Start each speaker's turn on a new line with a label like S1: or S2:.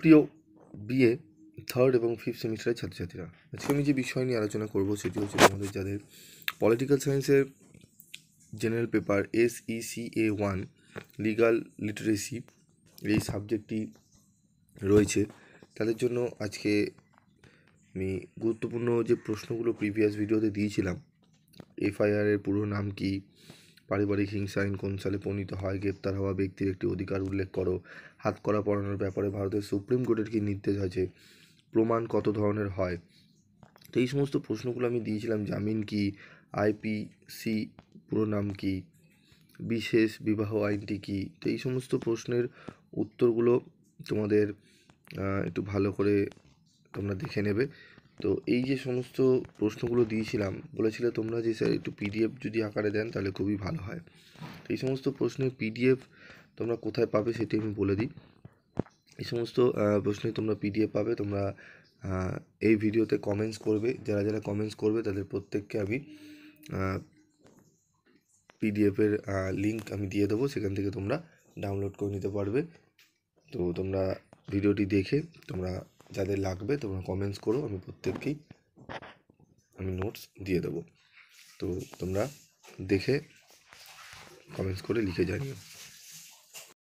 S1: প্রিয় BA third এবং fifth সেমিস্টারের ছাত্রছাত্রীরা আজকে আমি যে বিষয় নিয়ে আলোচনা করব সেটি হচ্ছে তোমাদের যাদের পলিটিক্যাল সায়েন্সের general paper S A one legal literacy এই সাবজেক্টটি রয়েছে তাদের জন্য আজকে আমি গুরুত্বপূর্ণ যে প্রশ্নগুলো প্রিভিয়াস ভিডিওতে দিয়েছিলাম এফআইআরের পুরো নাম কী পারিবারিক হিংসা আইন কোন সালে প্রণীত হয় গ্রেপ্তার হওয়া ব্যক্তির একটি অধিকার উল্লেখ করো হাত করা পরানোর ব্যাপারে ভারতের সুপ্রিম কোর্টের কী নির্দেশ আছে প্রমাণ কত ধরনের হয় তো এই সমস্ত প্রশ্নগুলো আমি দিয়েছিলাম জামিন কি আইপিসি পুরো নাম কি বিশেষ বিবাহ আইনটি কী তো এই সমস্ত প্রশ্নের উত্তরগুলো তোমাদের একটু ভালো করে তোমরা দেখে নেবে তো এই যে সমস্ত প্রশ্নগুলো দিয়েছিলাম বলেছিলে তোমরা যে স্যার একটু পিডিএফ যদি আকারে দেন তাহলে খুবই ভালো হয় তো এই সমস্ত প্রশ্নের পিডিএফ তোমরা কোথায় পাবে সেটি আমি বলে দিই এই সমস্ত প্রশ্নে তোমরা পিডিএফ পাবে তোমরা এই ভিডিওতে কমেন্টস করবে যারা যারা কমেন্টস করবে তাদের প্রত্যেককে আমি পিডিএফের লিঙ্ক আমি দিয়ে দেবো সেখান থেকে তোমরা ডাউনলোড করে নিতে পারবে তো তোমরা ভিডিওটি দেখে তোমরা যাদের লাগবে তোমরা কমেন্টস করো আমি প্রত্যেককেই আমি নোটস দিয়ে দেবো তো তোমরা দেখে কমেন্টস করে লিখে জানিও